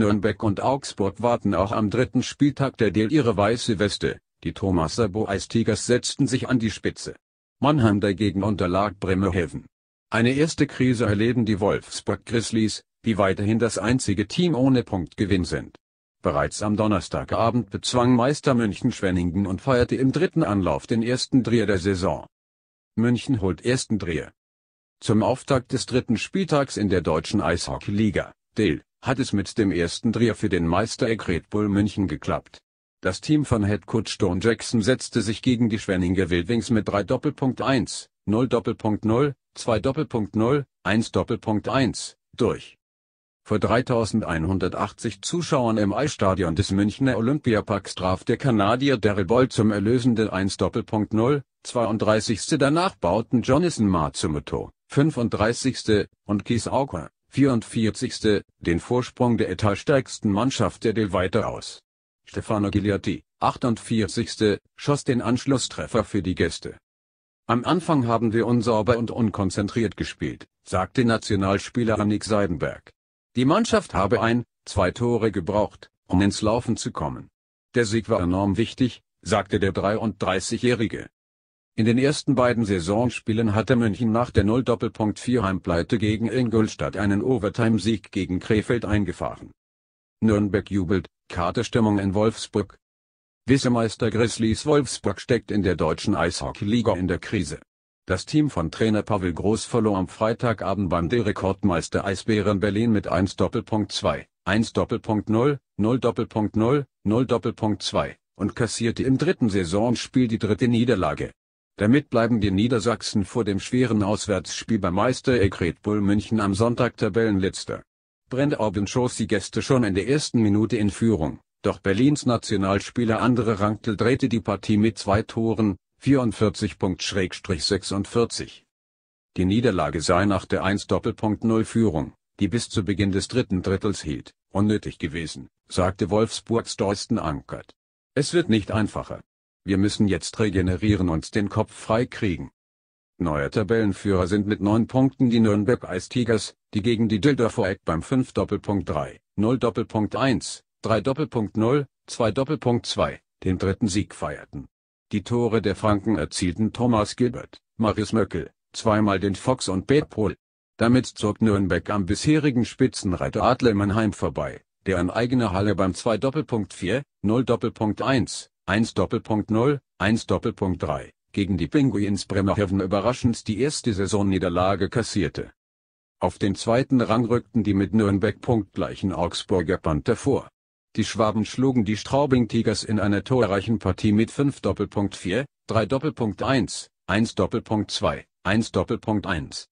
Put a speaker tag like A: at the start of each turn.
A: Nürnberg und Augsburg warten auch am dritten Spieltag der DEL ihre weiße Weste, die Thomas Boys Tigers setzten sich an die Spitze. Mannheim dagegen unterlag Bremerhaven. Eine erste Krise erleben die Wolfsburg Grizzlies, die weiterhin das einzige Team ohne Punktgewinn sind. Bereits am Donnerstagabend bezwang Meister München Schwenningen und feierte im dritten Anlauf den ersten Dreher der Saison. München holt ersten Dreher. Zum Auftakt des dritten Spieltags in der deutschen Eishockey-Liga, DEL, hat es mit dem ersten Dreher für den Meister Red Bull München geklappt. Das Team von Headcoach Don Jackson setzte sich gegen die Schwenninger Wildwings mit 3 Doppelpunkt 1, 0 Doppelpunkt 0, 2 Doppelpunkt 0, 1 Doppelpunkt 1 durch. Vor 3180 Zuschauern im Eisstadion des Münchner Olympiaparks traf der Kanadier Daryl Boll zum erlösenden 0, 32. Danach bauten Jonathan Matsumoto, 35. und Keith Auker, 44. den Vorsprung der etatstärksten Mannschaft der DEL weiter aus. Stefano Gigliotti, 48. schoss den Anschlusstreffer für die Gäste. Am Anfang haben wir unsauber und unkonzentriert gespielt, sagte Nationalspieler Annick Seidenberg. Die Mannschaft habe ein, zwei Tore gebraucht, um ins Laufen zu kommen. Der Sieg war enorm wichtig, sagte der 33-Jährige. In den ersten beiden Saisonspielen hatte München nach der 0-4 Heimpleite gegen Ingolstadt einen Overtime-Sieg gegen Krefeld eingefahren. Nürnberg jubelt, Katerstimmung in Wolfsburg. Wissemeister Grizzlies Wolfsburg steckt in der deutschen Eishockey-Liga in der Krise. Das Team von Trainer Pavel Groß verlor am Freitagabend beim D-Rekordmeister Eisbären Berlin mit 1 Doppelpunkt 2, 1 Doppelpunkt 0, 0 Doppelpunkt 0, 0 Doppelpunkt 2 und kassierte im dritten Saisonspiel die dritte Niederlage. Damit bleiben die Niedersachsen vor dem schweren Auswärtsspiel beim Meister EK Bull München am Sonntag Tabellenletzter. Brenda Brennauben schoss die Gäste schon in der ersten Minute in Führung, doch Berlins Nationalspieler Andere Rankl drehte die Partie mit zwei Toren, 44.46. Die Niederlage sei nach der 1 doppelpunkt 0 Führung, die bis zu Beginn des dritten Drittels hielt, unnötig gewesen, sagte Wolfsburgs Dorsten Ankert. Es wird nicht einfacher. Wir müssen jetzt regenerieren und den Kopf frei kriegen. Neuer Tabellenführer sind mit neun Punkten die Nürnberg Eistigers, die gegen die Düsseldorfer Eck beim 5 Doppelpunkt 3, 0 Doppelpunkt 1, 3 Doppelpunkt 0, 2 Doppelpunkt 2, den dritten Sieg feierten. Die Tore der Franken erzielten Thomas Gilbert, Maris Möckel, zweimal den Fox und Betpol. Damit zog Nürnberg am bisherigen Spitzenreiter Adler Mannheim vorbei, der an eigener Halle beim 2 Doppelpunkt 4, 0 Doppelpunkt 1, 1 1 Doppelpunkt 0, Doppelpunkt 3, gegen die Penguins Bremerhaven überraschend die erste Saisonniederlage kassierte. Auf den zweiten Rang rückten die mit Nürnberg punktgleichen Augsburger Panther vor. Die Schwaben schlugen die Straubing Tigers in einer torreichen Partie mit 5 Doppelpunkt Doppelpunkt Doppelpunkt 4, 3 1, 1 2, 1 Doppelpunkt 1.